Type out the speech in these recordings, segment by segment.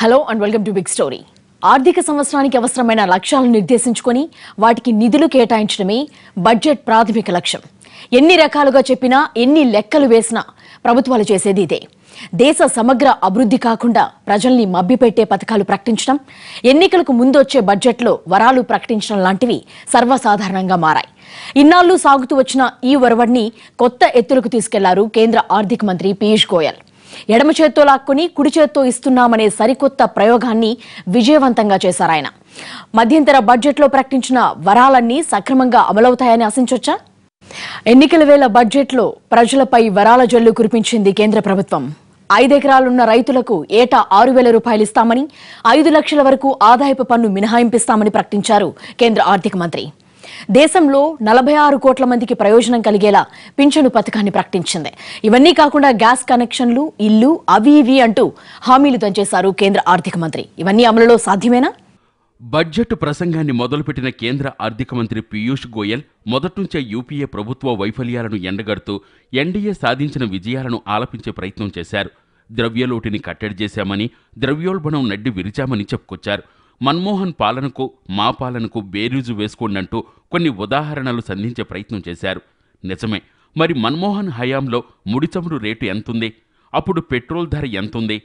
Hello and welcome to big story ఆర్థిక సంవత్సరానికి అవసరమైన లక్ష్యాలను నిర్దేశించుకొని వాటికి నిధులు కేటాయించడమే బడ్జెట్ ప్రాథమిక లక్ష్యం ఎన్ని రకాలుగా చెప్పినా ఎన్ని లెక్కలు వేసినా ప్రభుత్వాలు చేసేది ఇదే దేశ సమగ్ర అభివృద్ధి కాకుండా ప్రజల్ని మభ్యపెట్టే పథకాలు ప్రకటించడం ఎన్నికలకు ముందొచ్చే బడ్జెట్లో వరాలు ప్రకటించడం లాంటివి సర్వసాధారణంగా మారాయి ఇన్నాళ్ళు సాగుతూ వచ్చిన ఈ ఒరవడిని కొత్త ఎత్తులకు తీసుకెళ్లారు కేంద్ర ఆర్థిక మంత్రి పీయూష్ గోయల్ ఎడమ చేత్తో లాక్కుని కుడి చేత్తో ఇస్తున్నామనే సరికొత్త ప్రయోగాన్ని విజయవంతంగా చేశారాయన మధ్యంతర బడ్జెట్లో ప్రకటించిన వరాలన్నీ సక్రమంగా అమలవుతాయని ఆశించొచ్చా ఎన్నికల వేళ బడ్జెట్లో ప్రజలపై వరాల జల్లు కురిపించింది కేంద్ర ప్రభుత్వం ఐదెకరాలున్న రైతులకు ఏటా ఆరు వేల రూపాయలు ఇస్తామని ఐదు లక్షల వరకు ఆదాయపు పన్ను మినహాయింపిస్తామని ప్రకటించారు కేంద్ర ఆర్థిక మంత్రి దేశంలో నలభై ఆరు కోట్ల మందికి ప్రయోజనం కలిగేలా పింఛను పథకాన్ని ప్రకటించింది ఇవన్నీ కాకుండా గ్యాస్ కనెక్షన్లు ఇల్లు అవి ఇవి అంటూ హామీలు దంచేశారు కేంద్ర ఆర్థిక మంత్రి ఇవన్నీ అమలులో సాధ్యమేనా బడ్జెట్ ప్రసంగాన్ని మొదలుపెట్టిన కేంద్ర ఆర్థిక మంత్రి పీయూష్ గోయల్ మొదట్నుంచే యూపీఏ ప్రభుత్వ వైఫల్యాలను ఎండగడుతూ ఎన్డీఏ సాధించిన విజయాలను ఆలపించే ప్రయత్నం చేశారు ద్రవ్యలోటిని కట్టడి చేశామని ద్రవ్యోల్బణం నడ్డి విరిచామని చెప్పుకొచ్చారు మన్మోహన్ పాలనకు మా పాలనకు బేరీజు వేసుకోండంటూ కొన్ని ఉదాహరణలు సంధించే ప్రయత్నం చేశారు నిజమే మరి మన్మోహన్ హయాంలో ముడిచమురు రేటు ఎంతుంది అప్పుడు పెట్రోల్ ధర ఎంతుంది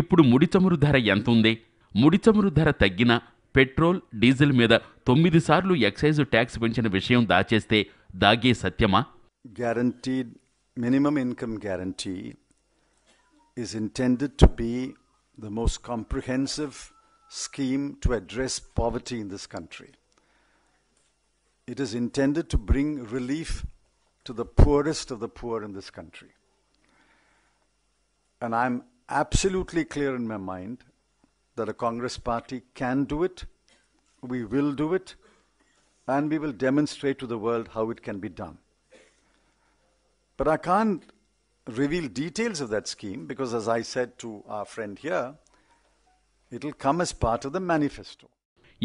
ఇప్పుడు ముడిచమురు ధర ఎంతుంది ముడిచమురు ధర తగ్గినా పెట్రోల్ డీజిల్ మీద తొమ్మిది సార్లు ఎక్సైజ్ ట్యాక్స్ పెంచిన విషయం దాచేస్తే దాగే సత్యమా guarantee minimum income guarantee is intended to be the most comprehensive scheme to address poverty in this country. It is intended to bring relief to the poorest of the poor in this country. And I'm absolutely clear in my mind that a Congress party can do it, we will do it, and we will demonstrate to the world how it can be done. But I can't reveal details of that scheme because, as I said to our friend here, it come part of the manifesto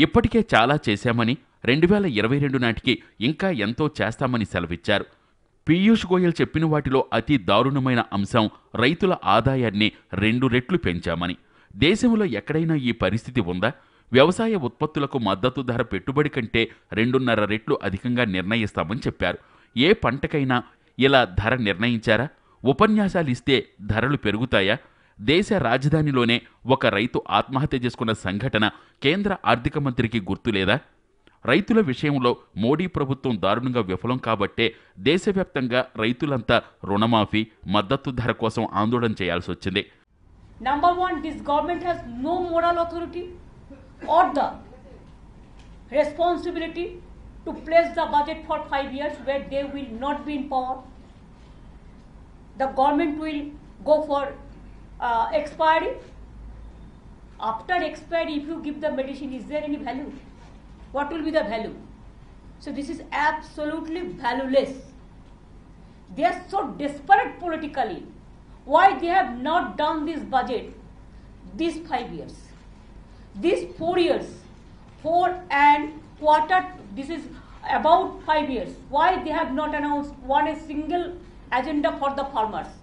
ఇప్పటికే చాలా చేశామని రెండు వేల ఇరవై రెండు నాటికి ఇంకా ఎంతో చేస్తామని సెలవిచ్చారు పీయూష్ గోయల్ చెప్పిన వాటిలో అతి దారుణమైన అంశం రైతుల ఆదాయాన్ని రెండు రెట్లు పెంచామని దేశంలో ఎక్కడైనా ఈ పరిస్థితి ఉందా వ్యవసాయ ఉత్పత్తులకు మద్దతు ధర పెట్టుబడి కంటే రెండున్నర రెట్లు అధికంగా నిర్ణయిస్తామని చెప్పారు ఏ పంటకైనా ఇలా ధర నిర్ణయించారా ఉపన్యాసాలు ఇస్తే ధరలు పెరుగుతాయా దేశ రాజధానిలోనే ఒక రైతు ఆత్మహత్య చేసుకున్న సంఘటన కేంద్ర ఆర్థిక మంత్రికి గుర్తులేదా రైతుల విషయంలో మోడీ ప్రభుత్వం దారుణంగా విఫలం కాబట్టే దేశవ్యాప్తంగా రైతులంతా రుణమాఫీ మద్దతు ధర కోసం ఆందోళన చేయాల్సి వచ్చింది number one this government has no model authority or the responsibility to place the budget for five years where they will not be in the government will go for uh, expiry after expiry if you give the medicine is there any value what will be the value so this is absolutely valueless they are so desperate politically why they have not done this budget these 5 years these 4 years 4 and quarter this is about 5 years why they have not announced one a single agenda for the farmers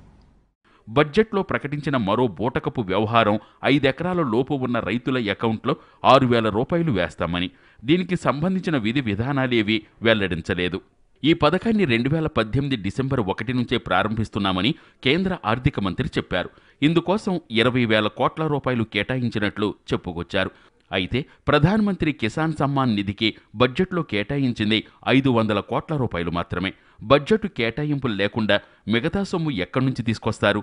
బడ్జెట్లో ప్రకటించిన మరో బూటకపు వ్యవహారం ఐదెకరాల లోపు ఉన్న రైతుల అకౌంట్లో ఆరు వేల రూపాయలు వేస్తామని దీనికి సంబంధించిన విధి విధానాలేవీ వెల్లడించలేదు ఈ పథకాన్ని రెండు వేల పద్దెనిమిది డిసెంబర్ ఒకటి నుంచే ప్రారంభిస్తున్నామని కేంద్ర ఆర్థిక మంత్రి చెప్పారు ఇందుకోసం ఇరవై వేల కోట్ల రూపాయలు కేటాయించినట్లు చెప్పుకొచ్చారు అయితే ప్రధానమంత్రి కిసాన్ సమ్మాన్ నిధికి బడ్జెట్లో కేటాయించింది ఐదు వందల కోట్ల రూపాయలు మాత్రమే బడ్జెట్ కేటాయింపులు లేకుండా మిగతా సొమ్ము ఎక్కడి నుంచి తీసుకొస్తారు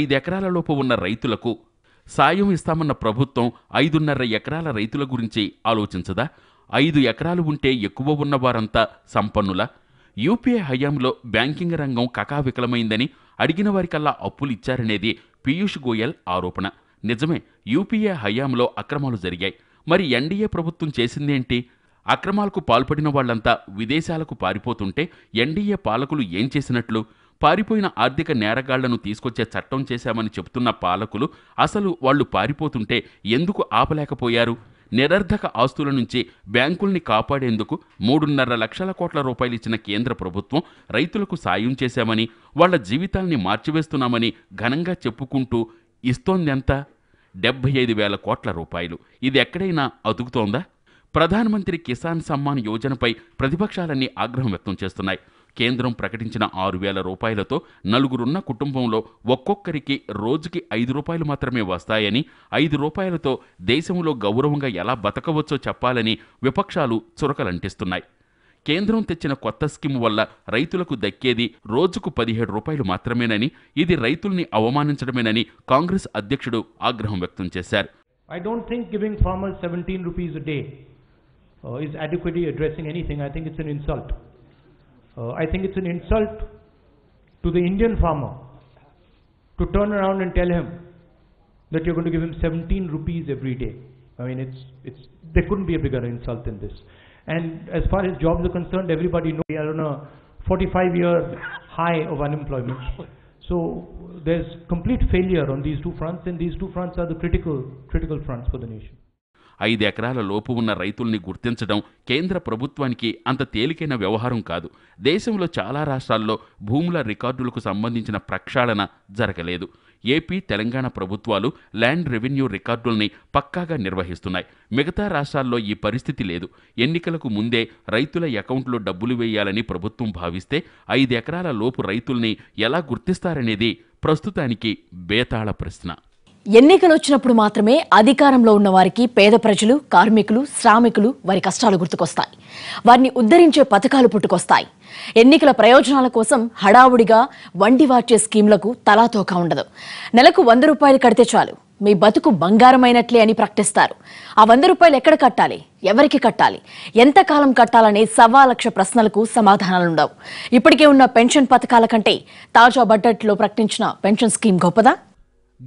ఐదెకరాలలోపు ఉన్న రైతులకు సాయం ఇస్తామన్న ప్రభుత్వం ఐదున్నర ఎకరాల రైతుల గురించి ఆలోచించదా ఐదు ఎకరాలు ఉంటే ఎక్కువ ఉన్నవారంతా సంపన్నుల యూపీఏ హయాంలో బ్యాంకింగ్ రంగం కకావికలమైందని అడిగిన వారికల్లా అప్పులు ఇచ్చారనేది పీయూష్ గోయల్ ఆరోపణ నిజమే యూపీఏ హయాంలో అక్రమాలు జరిగాయి మరి ఎన్డీఏ ప్రభుత్వం చేసిందేంటి అక్రమాలకు పాల్పడిన వాళ్లంతా విదేశాలకు పారిపోతుంటే ఎన్డీఏ పాలకులు ఏం చేసినట్లు పారిపోయిన ఆర్థిక నేరగాళ్లను తీసుకొచ్చే చట్టం చేశామని చెబుతున్న పాలకులు అసలు వాళ్లు పారిపోతుంటే ఎందుకు ఆపలేకపోయారు నిరర్ధక ఆస్తుల నుంచి బ్యాంకుల్ని కాపాడేందుకు మూడున్నర లక్షల కోట్ల రూపాయలు ఇచ్చిన కేంద్ర ప్రభుత్వం రైతులకు సాయం చేశామని వాళ్ల జీవితాల్ని మార్చివేస్తున్నామని ఘనంగా చెప్పుకుంటూ ఇస్తోందెంత డెబ్బై ఐదు వేల కోట్ల రూపాయలు ఇది ఎక్కడైనా అతుకుతోందా ప్రధానమంత్రి కిసాన్ సమ్మాన్ యోజనపై ప్రతిపక్షాలన్నీ ఆగ్రహం వ్యక్తం చేస్తున్నాయి కేంద్రం ప్రకటించిన ఆరు వేల రూపాయలతో నలుగురున్న కుటుంబంలో ఒక్కొక్కరికి రోజుకి ఐదు రూపాయలు మాత్రమే వస్తాయని ఐదు రూపాయలతో దేశంలో గౌరవంగా ఎలా బతకవచ్చో చెప్పాలని విపక్షాలు చురకలంటిస్తున్నాయి కేంద్రం తెచ్చిన కొత్త స్కీము వల్ల రైతులకు దక్కేది రోజుకు పదిహేడు రూపాయలు మాత్రమేనని ఇది రైతుల్ని అవమానించడమేనని కాంగ్రెస్ అధ్యక్షుడు ఆగ్రహం వ్యక్తం చేశారు I don't think giving farmer seventeen rupees day is adequately addressing anything I think it's an insult I think it's an insult to the Indian farmer to turn around and tell him that you give him seventeen rupees every day I mean it's it's they could be a bigger insult in this And as far as jobs are concerned, everybody knows we are on a 45-year high of unemployment. So there's complete failure on these two fronts, and these two fronts are the critical, critical fronts for the nation. ఐదు ఎకరాల లోపు ఉన్న రైతుల్ని గుర్తించడం కేంద్ర ప్రభుత్వానికి అంత తేలికైన వ్యవహారం కాదు దేశంలో చాలా రాష్ట్రాల్లో భూముల రికార్డులకు సంబంధించిన ప్రక్షాళన జరగలేదు ఏపీ తెలంగాణ ప్రభుత్వాలు ల్యాండ్ రెవెన్యూ రికార్డుల్ని పక్కాగా నిర్వహిస్తున్నాయి మిగతా రాష్ట్రాల్లో ఈ పరిస్థితి లేదు ఎన్నికలకు ముందే రైతుల అకౌంట్లో డబ్బులు వేయాలని ప్రభుత్వం భావిస్తే ఐదు ఎకరాల లోపు రైతుల్ని ఎలా గుర్తిస్తారనేది ప్రస్తుతానికి బేతాళ ప్రశ్న ఎన్నికలు వచ్చినప్పుడు మాత్రమే అధికారంలో ఉన్న వారికి పేద ప్రజలు కార్మికులు శ్రామికులు వారి కష్టాలు గుర్తుకొస్తాయి వారిని ఉద్ధరించే పథకాలు పుట్టుకొస్తాయి ఎన్నికల ప్రయోజనాల కోసం హడావుడిగా వండి వార్చే స్కీమ్లకు తలాతోక ఉండదు నెలకు వంద రూపాయలు కడితే చాలు మీ బతుకు బంగారమైనట్లే అని ప్రకటిస్తారు ఆ వంద రూపాయలు ఎక్కడ కట్టాలి ఎవరికి కట్టాలి ఎంతకాలం కట్టాలనే సవా లక్ష ప్రశ్నలకు సమాధానాలుండవు ఇప్పటికే ఉన్న పెన్షన్ పథకాల కంటే తాజా బడ్జెట్లో ప్రకటించిన పెన్షన్ స్కీమ్ గొప్పదా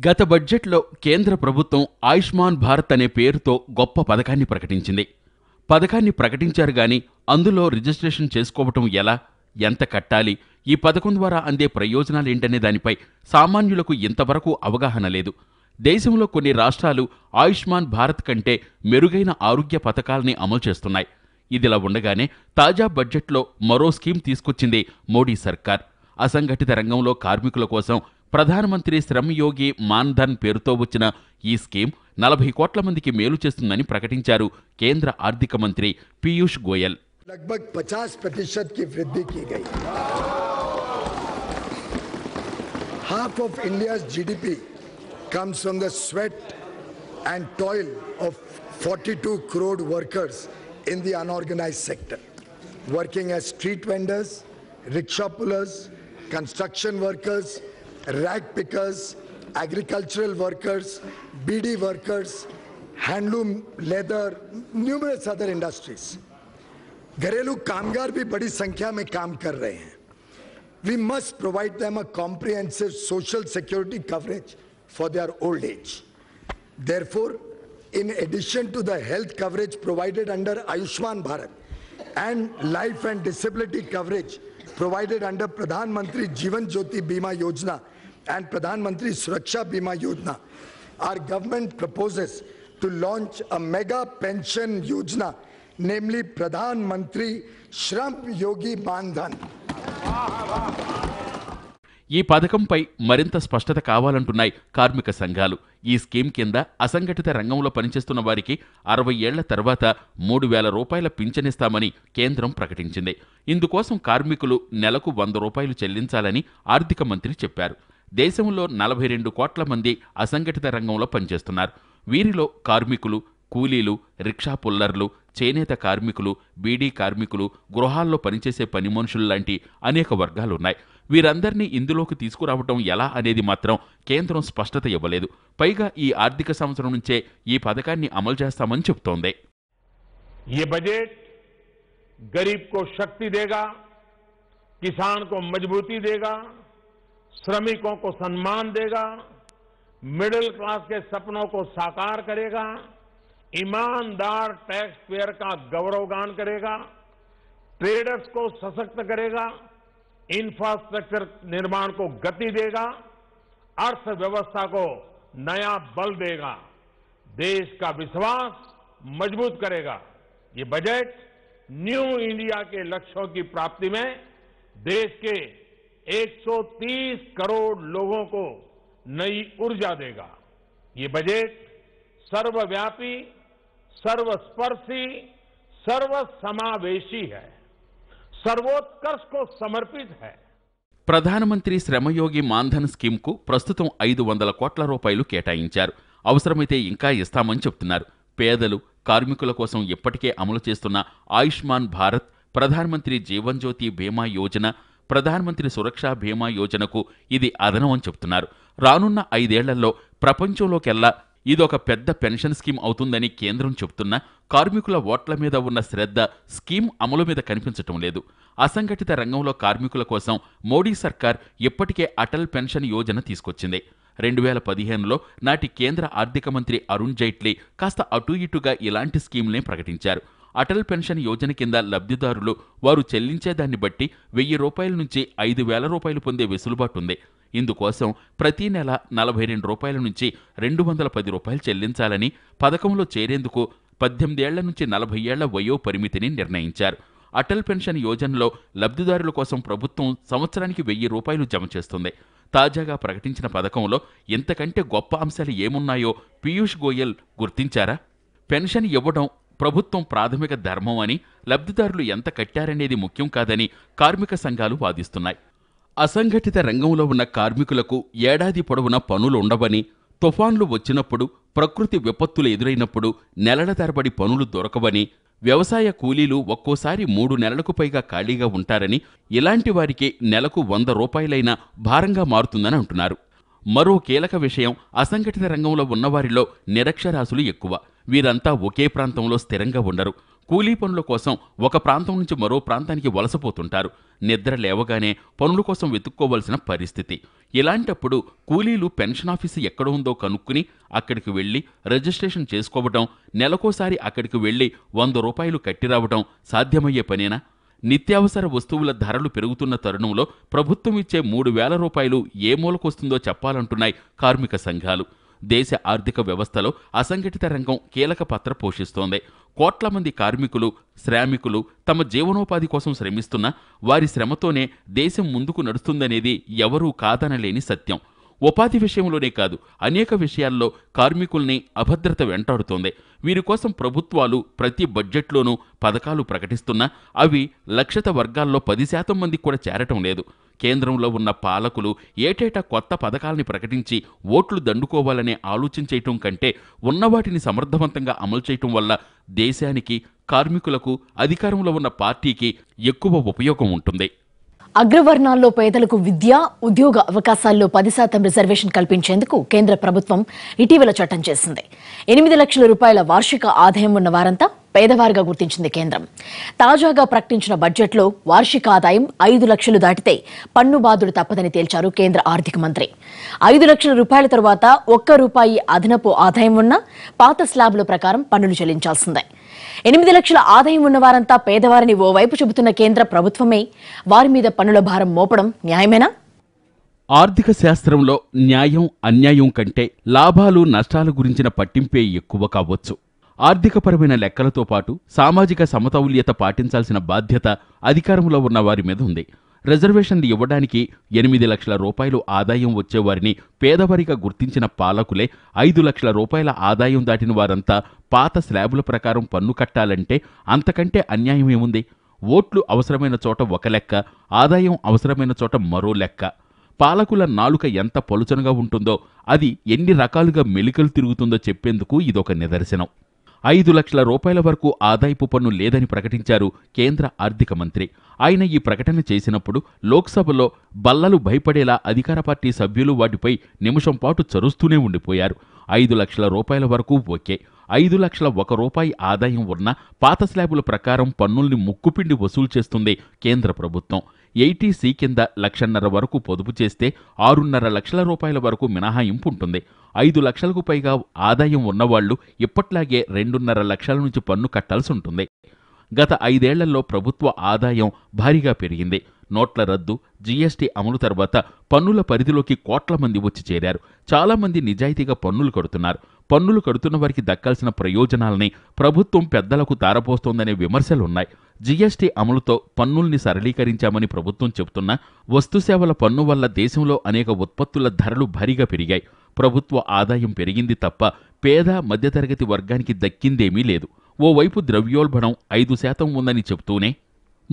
గత బడ్జెట్లో కేంద్ర ప్రభుత్వం ఆయుష్మాన్ భారత్ అనే పేరుతో గొప్ప పథకాన్ని ప్రకటించింది పథకాన్ని ప్రకటించారు గాని అందులో రిజిస్ట్రేషన్ చేసుకోవటం ఎలా ఎంత కట్టాలి ఈ పథకం ద్వారా అందే ప్రయోజనాలేంటనే దానిపై సామాన్యులకు ఇంతవరకు అవగాహన లేదు దేశంలో కొన్ని రాష్ట్రాలు ఆయుష్మాన్ భారత్ కంటే మెరుగైన ఆరోగ్య పథకాల్ని అమలు చేస్తున్నాయి ఇదిలా ఉండగానే తాజా బడ్జెట్లో మరో స్కీమ్ తీసుకొచ్చింది మోడీ సర్కార్ అసంఘటిత రంగంలో కార్మికుల కోసం ప్రధానమంత్రి శ్రమ్ యోగి మాన్ధన్ పేరుతో వచ్చిన ఈ స్కీమ్ నలభై కోట్ల మందికి మేలు చేస్తుందని ప్రకటించారు కేంద్ర ఆర్థిక మంత్రి Piyush Goyal half of India's GDP comes from the sweat and toil of forty two crore workers in the unorganised sector working as street vendors rickshaw pullers construction workers rag pickers, agricultural workers, BD workers, handloom leather numerous other industries घरेलू कामगार भी बड़ी संख्या में काम कर रहे हैं we must provide them a comprehensive social security coverage for their old age therefore in addition to the health coverage provided under Ayushman Bharat and life and disability coverage provided under Pradhan Mantri Jivan Jyoti Bima Yojana and Pradhan Mantri Suraksha Bima Yojana, our government proposes to launch a mega pension yojana, namely Pradhan Mantri Shram Yogi Bandhan. ఈ పథకంపై మరింత స్పష్టత కావాలంటున్నాయి కార్మిక సంఘాలు ఈ scheme కింద అసంఘటిత రంగంలో పనిచేస్తున్న వారికి అరవై ఏళ్ల తర్వాత మూడు వేల రూపాయల పింఛనిస్తామని కేంద్రం ప్రకటించింది ఇందుకోసం కార్మికులు నెలకు వంద రూపాయలు చెల్లించాలని ఆర్థిక మంత్రి చెప్పారు దేశంలో నలభై రెండు కోట్ల మంది అసంఘటిత రంగంలో పనిచేస్తున్నారు వీరిలో కార్మికులు కూలీలు రిక్షా పుల్లర్లు చేనేత కార్మికులు బీడీ కార్మికులు గృహాల్లో పనిచేసే పని మనుషులు లాంటి అనేక వర్గాలున్నాయి వీరందరినీ ఇందులోకి తీసుకురావటం ఎలా అనేది మాత్రం కేంద్రం స్పష్టత ఇవ్వలేదు పైగా ఈ ఆర్థిక సంవత్సరం నుంచే ఈ పథకాన్ని అమలు చేస్తామని చెబుతోంది బడ్జెట్ గరీబ్ కో శక్తి దేగా కిసాన్ కో మజబూతీ దేగా श्रमिकों को सम्मान देगा मिडिल क्लास के सपनों को साकार करेगा ईमानदार टैक्स पेयर का गौरवगान करेगा ट्रेडर्स को सशक्त करेगा इंफ्रास्ट्रक्चर निर्माण को गति देगा अर्थव्यवस्था को नया बल देगा देश का विश्वास मजबूत करेगा ये बजट न्यू इंडिया के लक्ष्यों की प्राप्ति में देश के 130 करोड़ लोगों को नई ऊर्जा देगा ये बजट सर्वव्यापी सर्वस्पर्शी सर्वसमावेशी है सर्वोत्कर्ष को समर्पित है ప్రధానమంత్రి శ్రమయోగి మాన్ధన్ స్కీమ్కు ప్రస్తుతం ఐదు వందల కోట్ల రూపాయలు కేటాయించారు అవసరమైతే ఇంకా ఇస్తామని చెప్తున్నారు పేదలు కార్మికుల కోసం ఇప్పటికే అమలు చేస్తున్న ఆయుష్మాన్ భారత్ ప్రధానమంత్రి జీవన్ జ్యోతి బీమా యోజన ప్రధానమంత్రి సురక్షా బీమా యోజనకు ఇది అదనం అని రానున్న ఐదేళ్లలో ప్రపంచంలోకెల్లా ఇదొక పెద్ద పెన్షన్ స్కీమ్ అవుతుందని కేంద్రం చెబుతున్న కార్మికుల ఓట్ల మీద ఉన్న శ్రద్ధ స్కీమ్ అమలు మీద కనిపించటం లేదు అసంఘటిత రంగంలో కార్మికుల కోసం మోడీ సర్కార్ ఇప్పటికే అటల్ పెన్షన్ యోజన తీసుకొచ్చింది రెండు వేల పదిహేనులో నాటి కేంద్ర ఆర్థిక మంత్రి అరుణ్ జైట్లీ కాస్త అటు ఇటుగా ఇలాంటి స్కీమ్నే ప్రకటించారు అటల్ పెన్షన్ యోజన కింద లబ్ధిదారులు వారు చెల్లించేదాన్ని బట్టి వెయ్యి రూపాయల నుంచి ఐదు వేల రూపాయలు పొందే వెసులుబాటు ఉంది ఇందుకోసం ప్రతి నెల నలభై రెండు రూపాయల నుంచి రెండు వందల పది రూపాయలు చెల్లించాలని పథకంలో చేరేందుకు పద్దెనిమిదేళ్ల నుంచి నలభై ఏళ్ల వయో పరిమితిని నిర్ణయించారు అటల్ పెన్షన్ యోజనలో లబ్ధిదారుల కోసం ప్రభుత్వం సంవత్సరానికి వెయ్యి రూపాయలు జమ చేస్తుంది తాజాగా ప్రకటించిన పథకంలో ఇంతకంటే గొప్ప అంశాలు ఏమున్నాయో పీయూష్ గోయల్ గుర్తించారా పెన్షన్ ఇవ్వడం ప్రభుత్వం ప్రాథమిక ధర్మం అని లబ్ధిదారులు ఎంత కట్టారనేది ముఖ్యం కాదని కార్మిక సంఘాలు వాదిస్తున్నాయి అసంఘటిత రంగంలో ఉన్న కార్మికులకు ఏడాది పొడవునా పనులు ఉండవని తుఫాన్లు వచ్చినప్పుడు ప్రకృతి విపత్తులు ఎదురైనప్పుడు నెలల తరబడి పనులు దొరకవని వ్యవసాయ కూలీలు ఒక్కోసారి మూడు నెలలకు పైగా ఖాళీగా ఉంటారని ఇలాంటి వారికి నెలకు వంద రూపాయలైనా భారంగా మారుతుందని అంటున్నారు మరో కీలక విషయం అసంఘటిత రంగంలో ఉన్నవారిలో నిరక్షరాశులు ఎక్కువ వీరంతా ఒకే ప్రాంతంలో స్థిరంగా ఉండరు కూలీ పనుల కోసం ఒక ప్రాంతం నుంచి మరో ప్రాంతానికి వలసపోతుంటారు నిద్ర లేవగానే పనుల కోసం వెతుక్కోవలసిన పరిస్థితి ఇలాంటప్పుడు కూలీలు పెన్షన్ ఆఫీసు ఎక్కడ ఉందో కనుక్కుని అక్కడికి వెళ్ళి రిజిస్ట్రేషన్ చేసుకోవటం నెలకోసారి అక్కడికి వెళ్ళి వంద రూపాయలు కట్టిరావటం సాధ్యమయ్యే పనేనా నిత్యావసర వస్తువుల ధరలు పెరుగుతున్న తరుణంలో ప్రభుత్వం ఇచ్చే మూడు వేల రూపాయలు ఏ మూలకొస్తుందో చెప్పాలంటున్నాయి కార్మిక సంఘాలు దేశ ఆర్థిక వ్యవస్థలో అసంఘటిత రంగం కీలక పాత్ర పోషిస్తోంది కోట్ల మంది కార్మికులు శ్రామికులు తమ జీవనోపాధి కోసం శ్రమిస్తున్న వారి శ్రమతోనే దేశం ముందుకు నడుస్తుందనేది ఎవరూ కాదనలేని సత్యం ఉపాధి విషయంలోనే కాదు అనేక విషయాల్లో కార్మికుల్ని అభద్రత వెంటాడుతోంది వీరి కోసం ప్రభుత్వాలు ప్రతి బడ్జెట్లోనూ పథకాలు ప్రకటిస్తున్నా అవి లక్షత వర్గాల్లో పది శాతం మందికి కూడా చేరటం లేదు కేంద్రంలో ఉన్న పాలకులు ఏటేటా కొత్త పథకాల్ని ప్రకటించి ఓట్లు దండుకోవాలనే ఆలోచించేయటం కంటే ఉన్నవాటిని సమర్థవంతంగా అమలు చేయటం వల్ల దేశానికి కార్మికులకు అధికారంలో ఉన్న పార్టీకి ఎక్కువ ఉపయోగం ఉంటుంది అగ్రవర్ణాల్లో పేదలకు విద్య ఉద్యోగ అవకాశాల్లో పది శాతం రిజర్వేషన్ కల్పించేందుకు కేంద్ర ప్రభుత్వం ఇటీవల చట్టం చేసింది ఎనిమిది లక్షల రూపాయల వార్షిక ఆదాయం ఉన్న వారంతా పేదవారిగా గుర్తించింది కేంద్రం తాజాగా ప్రకటించిన బడ్జెట్లో వార్షిక ఆదాయం ఐదు లక్షలు దాటితే పన్ను బాధ్యులు తప్పదని తేల్చారు కేంద్ర ఆర్థిక మంత్రి ఐదు లక్షల రూపాయల తర్వాత ఒక్క రూపాయి అదనపు ఆదాయం ఉన్న పాత స్లాబ్ల ప్రకారం పన్నులు చెల్లించాల్సిందే ఎనిమిది లక్షల ఆదాయం ఉన్నవారంతా పేదవారిని ఓవైపు చెబుతున్న కేంద్ర ప్రభుత్వమే వారి మీద పన్నుల భారం మోపడం న్యాయమేనా ఆర్థిక శాస్త్రంలో న్యాయం అన్యాయం కంటే లాభాలు నష్టాలు గురించిన పట్టింపే ఎక్కువ కావచ్చు ఆర్థికపరమైన లెక్కలతో పాటు సామాజిక సమతౌల్యత పాటించాల్సిన బాధ్యత అధికారంలో ఉన్న వారి మీద ఉంది రిజర్వేషన్లు ఇవ్వడానికి ఎనిమిది లక్షల రూపాయలు ఆదాయం వచ్చేవారిని పేదవారిగా గుర్తించిన పాలకులే ఐదు లక్షల రూపాయల ఆదాయం దాటిన వారంతా పాత స్లాబుల ప్రకారం పన్ను కట్టాలంటే అంతకంటే అన్యాయమేముంది ఓట్లు అవసరమైన చోట ఒక లెక్క ఆదాయం అవసరమైన చోట మరో లెక్క పాలకుల నాలుక ఎంత పలుచనగా ఉంటుందో అది ఎన్ని రకాలుగా మెలికలు తిరుగుతుందో చెప్పేందుకు ఇదొక నిదర్శనం ఐదు లక్షల రూపాయల వరకు ఆదాయపు పన్ను లేదని ప్రకటించారు కేంద్ర ఆర్థిక మంత్రి ఆయన ఈ ప్రకటన చేసినప్పుడు లోక్సభలో బల్లలు భయపడేలా అధికార పార్టీ సభ్యులు వాటిపై నిమిషం పాటు చరుస్తూనే ఉండిపోయారు ఐదు లక్షల రూపాయల వరకు ఓకే ఐదు లక్షల ఒక రూపాయి ఆదాయం ఉన్న పాత స్లాబుల ప్రకారం పన్నుల్ని ముక్కుపిండి వసూలు చేస్తుంది కేంద్ర ప్రభుత్వం ఎయిటీసీ కింద లక్షన్నర వరకు పొదుపు చేస్తే ఆరున్నర లక్షల రూపాయల వరకు మినహాయింపు ఉంటుంది ఐదు లక్షలకు పైగా ఆదాయం ఉన్నవాళ్లు ఇప్పట్లాగే రెండున్నర లక్షల నుంచి పన్ను కట్టాల్సి ఉంటుంది గత ఐదేళ్లలో ప్రభుత్వ ఆదాయం భారీగా పెరిగింది నోట్ల రద్దు జీఎస్టీ అమలు తర్వాత పన్నుల పరిధిలోకి కోట్ల మంది వచ్చి చేరారు చాలామంది నిజాయితీగా పన్నులు కడుతున్నారు పన్నులు కడుతున్న వారికి దక్కాల్సిన ప్రయోజనాలని ప్రభుత్వం పెద్దలకు తారపోస్తోందనే విమర్శలున్నాయి జీఎస్టీ అమలుతో పన్నుల్ని సరళీకరించామని ప్రభుత్వం చెబుతున్నా వస్తుసేవల పన్ను వల్ల దేశంలో అనేక ఉత్పత్తుల ధరలు భారీగా పెరిగాయి ప్రభుత్వ ఆదాయం పెరిగింది తప్ప పేద మధ్యతరగతి వర్గానికి దక్కిందేమీ లేదు ఓవైపు ద్రవ్యోల్బణం ఐదు శాతం ఉందని చెబుతూనే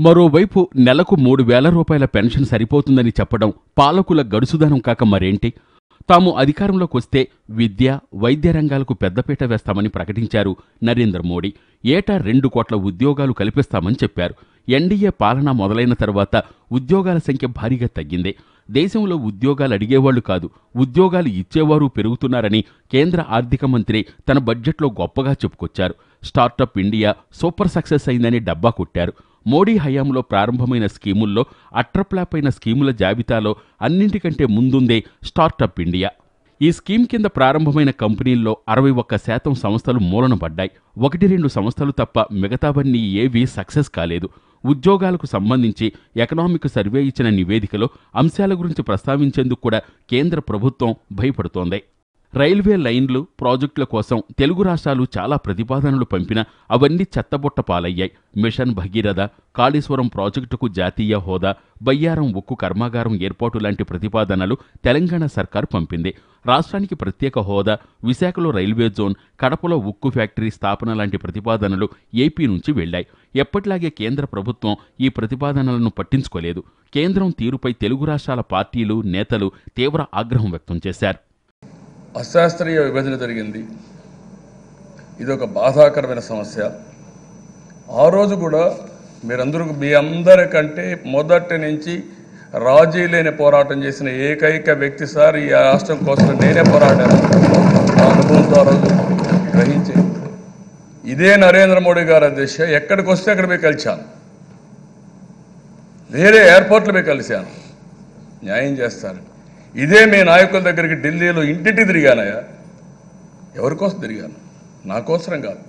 మరోవైపు నెలకు మూడు వేల రూపాయల పెన్షన్ సరిపోతుందని చెప్పడం పాలకుల గడుసుదనం కాక మరేంటి తాము అధికారంలోకి వస్తే విద్య వైద్య రంగాలకు పెద్దపీట వేస్తామని ప్రకటించారు నరేంద్ర మోడీ ఏటా రెండు కోట్ల ఉద్యోగాలు కల్పిస్తామని చెప్పారు ఎన్డీఏ పాలన మొదలైన తర్వాత ఉద్యోగాల సంఖ్య భారీగా తగ్గింది దేశంలో ఉద్యోగాలు అడిగేవాళ్లు కాదు ఉద్యోగాలు ఇచ్చేవారు పెరుగుతున్నారని కేంద్ర ఆర్థిక మంత్రి తన బడ్జెట్లో గొప్పగా చెప్పుకొచ్చారు స్టార్టప్ ఇండియా సూపర్ సక్సెస్ అయిందని డబ్బా కొట్టారు మోడీ హయాంలో ప్రారంభమైన స్కీముల్లో అట్రప్లాప్ అయిన స్కీముల జాబితాలో అన్నింటికంటే ముందుందే స్టార్టప్ ఇండియా ఈ స్కీమ్ కింద ప్రారంభమైన కంపెనీల్లో అరవై ఒక్క శాతం సంస్థలు మూలన పడ్డాయి ఒకటి రెండు సంస్థలు తప్ప మిగతావన్నీ ఏవీ సక్సెస్ కాలేదు ఉద్యోగాలకు సంబంధించి ఎకనామిక్ సర్వే ఇచ్చిన నివేదికలో అంశాల గురించి ప్రస్తావించేందుకు కూడా కేంద్ర ప్రభుత్వం భయపడుతోంది రైల్వే లైన్లు ప్రాజెక్టుల కోసం తెలుగు రాష్ట్రాలు చాలా ప్రతిపాదనలు పంపిన అవన్నీ చెత్తబుట్ట పాలయ్యాయి మిషన్ భగీరథ కాళేశ్వరం ప్రాజెక్టుకు జాతీయ హోదా బయ్యారం ఉక్కు కర్మాగారం ఏర్పాటు లాంటి ప్రతిపాదనలు తెలంగాణ సర్కార్ పంపింది రాష్ట్రానికి ప్రత్యేక హోదా విశాఖలో రైల్వే జోన్ కడపలో ఉక్కు ఫ్యాక్టరీ స్థాపన లాంటి ప్రతిపాదనలు ఏపీ నుంచి వెళ్లాయి ఎప్పటిలాగే కేంద్ర ప్రభుత్వం ఈ ప్రతిపాదనలను పట్టించుకోలేదు కేంద్రం తీరుపై తెలుగు రాష్ట్రాల పార్టీలు నేతలు తీవ్ర ఆగ్రహం వ్యక్తం చేశారు అశాస్త్రీయ విభజన జరిగింది ఇది ఒక బాధాకరమైన సమస్య ఆ రోజు కూడా మీరందరూ మీ అందరికంటే మొదటి నుంచి రాజీ లేని పోరాటం చేసిన ఏకైక వ్యక్తి సార్ ఈ రాష్ట్రం కోసం నేనే పోరాడాను నా అనుభవంతో ఆ రోజు గ్రహించే ఇదే నరేంద్ర మోడీ గారి అధ్యక్ష ఎక్కడికి వస్తే అక్కడ మీకు కలిశాను వేరే ఎయిర్పోర్ట్లో మీకు కలిశాను న్యాయం చేస్తారని ఇదే మీ నాయకుల దగ్గరికి ఢిల్లీలో ఇంటింటి తిరిగానయ్యా ఎవరి కోసం తిరిగాను నా కోసం కాదు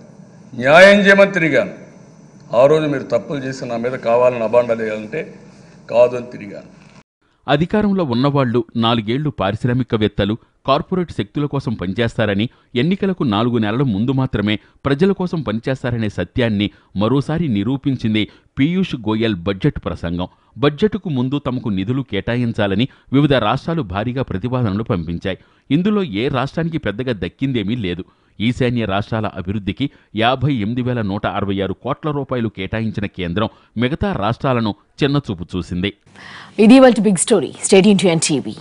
న్యాయం చేయమని తిరిగాను ఆ రోజు మీరు తప్పులు చేసి నా మీద కావాలని అబాండాలు వేయాలంటే కాదు అని తిరిగాను అధికారంలో ఉన్నవాళ్లు నాలుగేళ్లు పారిశ్రామికవేత్తలు కార్పొరేట్ శక్తుల కోసం పనిచేస్తారని ఎన్నికలకు నాలుగు నెలల ముందు మాత్రమే ప్రజల కోసం పనిచేస్తారనే సత్యాన్ని మరోసారి నిరూపించింది పీయూష్ గోయల్ బడ్జెట్ ప్రసంగం బడ్జెట్కు ముందు తమకు నిధులు కేటాయించాలని వివిధ రాష్ట్రాలు భారీగా ప్రతిపాదనలు పంపించాయి ఇందులో ఏ రాష్ట్రానికి పెద్దగా దక్కిందేమీ లేదు ఈశాన్య రాష్ట్రాల అభివృద్ధికి యాభై ఎనిమిది వేల నూట అరవై ఆరు కోట్ల రూపాయలు కేటాయించిన కేంద్రం మిగతా రాష్ట్రాలను చిన్నచూపు చూసింది బిగ్ స్టోరీ